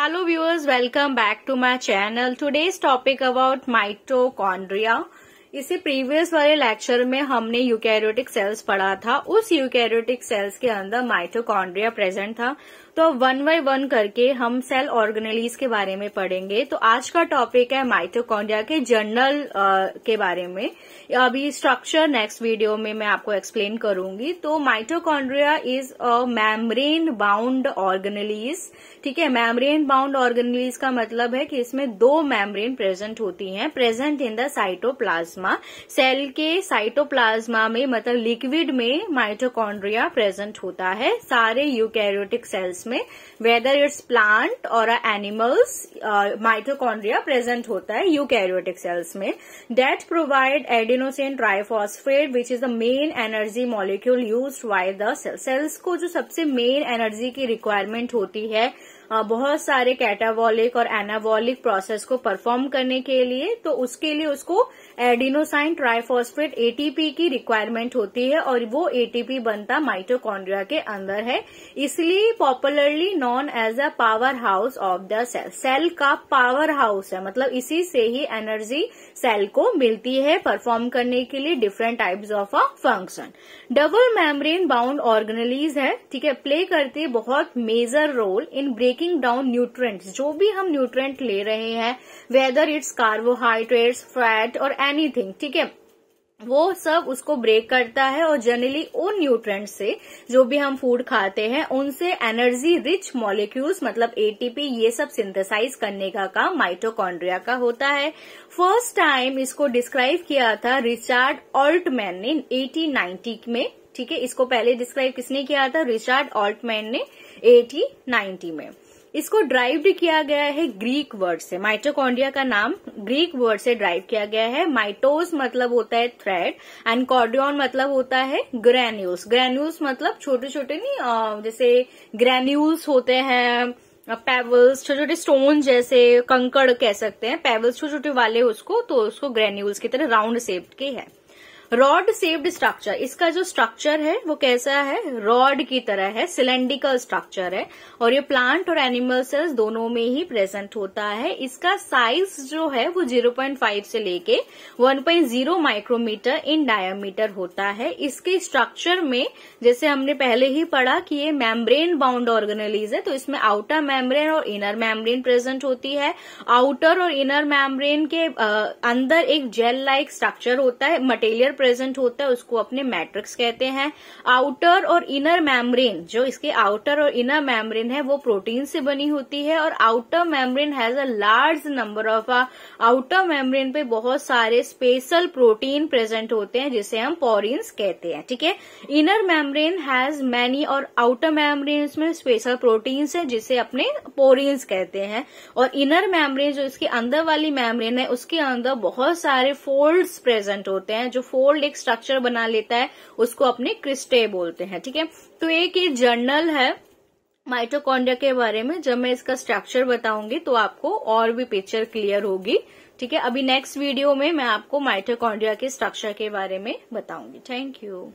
Hello viewers, welcome back to my channel. Today's topic about mitochondria. इसे previous वाले lecture में हमने eukaryotic cells पढ़ा था उस यूकैरियोटिक सेल्स के अंदर माइटोकॉन्ड्रिया प्रेजेंट था तो वन बाय वन करके हम सेल ऑर्गेनलीज के बारे में पढ़ेंगे तो आज का टॉपिक है माइटोकॉन्ड्रिया के जनरल के बारे में अभी स्ट्रक्चर नेक्स्ट वीडियो में मैं आपको एक्सप्लेन करूंगी तो mitochondria is a membrane bound organelles ठीक है मैमरेन बाउंड ऑर्गेनलीज का मतलब है कि इसमें दो मैमरेन प्रेजेंट होती है present in the cytoplasm plasma cell के साइटोप्लाज्मा में मतलब लिक्विड में माइटोकॉन्ड्रिया प्रेजेंट होता है सारे यूकैरियोटिक सेल्स में वेदर इट्स प्लांट और एनिमल्स माइटोकॉन्ड्रिया प्रेजेंट होता है यूकैरियोटिक सेल्स में that provide adenosine triphosphate which is the main energy molecule use by the cells cells को जो सबसे मेन एनर्जी की रिक्वायरमेंट होती है बहुत सारे कैटाबॉलिक और एनाबॉलिक प्रोसेस को परफॉर्म करने के लिए तो उसके लिए उसको एडिन एडिनोसाइन ट्राइफॉस्फेट एटीपी की रिक्वायरमेंट होती है और वो एटीपी बनता माइटोकॉन्ड्रिया के अंदर है इसलिए popularly known as a power house of the cell cell का पावर हाउस है मतलब इसी से ही एनर्जी सेल को मिलती है परफॉर्म करने के लिए different types of a function double membrane bound organelles है ठीक है प्ले करती है बहुत major role in breaking down nutrient जो भी हम न्यूट्रेंट ले रहे हैं वेदर इट्स कार्बोहाइड्रेट्स फैट और एनीथिंग एवरीथिंग ठीक है वो सब उसको ब्रेक करता है और जनरली उन न्यूट्रेंट से जो भी हम फूड खाते हैं उनसे एनर्जी रिच मॉलिक्यूल्स मतलब एटीपी ये सब सिंथेसाइज करने का काम माइटोकॉन्ड्रिया का होता है फर्स्ट टाइम इसको डिस्क्राइब किया था रिचार्ड ऑल्टमैन ने 1890 में ठीक है इसको पहले डिस्क्राइब किसने किया था रिचार्ड ऑल्टमैन ने 1890 में इसको ड्राइव्ड किया गया है ग्रीक वर्ड से माइटोकॉन्ड्रिया का नाम ग्रीक वर्ड से ड्राइव किया गया है माइटोस मतलब होता है थ्रेड एंड कॉर्डियन मतलब होता है ग्रेन्यूल्स ग्रेन्यूल्स मतलब छोटे छोटे नहीं जैसे ग्रेन्यूल्स होते हैं पेबल्स छोटे छोटे स्टोन जैसे कंकड़ कह सकते हैं पेबल्स छोटे छोटे वाले उसको तो उसको ग्रेन्यूल्स की तरह राउंड शेप के है रॉड सेव्ड स्ट्रक्चर इसका जो स्ट्रक्चर है वो कैसा है रॉड की तरह है सिलेंडिकल स्ट्रक्चर है और ये प्लांट और एनिमल सेल्स दोनों में ही प्रेजेंट होता है इसका साइज जो है वो 0.5 से लेके 1.0 माइक्रोमीटर इन डायामीटर होता है इसके स्ट्रक्चर में जैसे हमने पहले ही पढ़ा कि ये मैम्ब्रेन बाउंड ऑर्गेनलीज है तो इसमें आउटर मैम्ब्रेन और इनर मैम्ब्रेन प्रेजेंट होती है आउटर और इनर मैम्ब्रेन के अंदर एक जेल लाइक स्ट्रक्चर होता है मटेरियल प्रेजेंट होता है उसको अपने मैट्रिक्स कहते हैं आउटर और इनर मैमब्रेन जो इसके आउटर और इनर मैमब्रेन है वो प्रोटीन से बनी होती है और outer membrane has a large number of outer membrane पे बहुत सारे स्पेशल प्रोटीन प्रेजेंट होते हैं जिसे हम पोरिन्स कहते हैं ठीक है इनर मेम्ब्रेन हैज मैनी और आउटर मैमब्रेन में स्पेशल प्रोटीन्स है जिसे अपने पोरिन्स कहते हैं और इनर मेम्ब्रेन जो इसके अंदर वाली मेम्ब्रेन है उसके अंदर बहुत सारे फोल्ड्स प्रेजेंट होते हैं जो फोल्ड फोल्ड एक स्ट्रक्चर बना लेता है उसको अपने क्रिस्टे बोलते हैं ठीक है थीके? तो एक ये जर्नल है माइटोकॉन्ड्रिया के बारे में जब मैं इसका स्ट्रक्चर बताऊंगी तो आपको और भी पिक्चर क्लियर होगी ठीक है अभी नेक्स्ट वीडियो में मैं आपको माइटोकॉन्ड्रिया के स्ट्रक्चर के बारे में बताऊंगी थैंक यू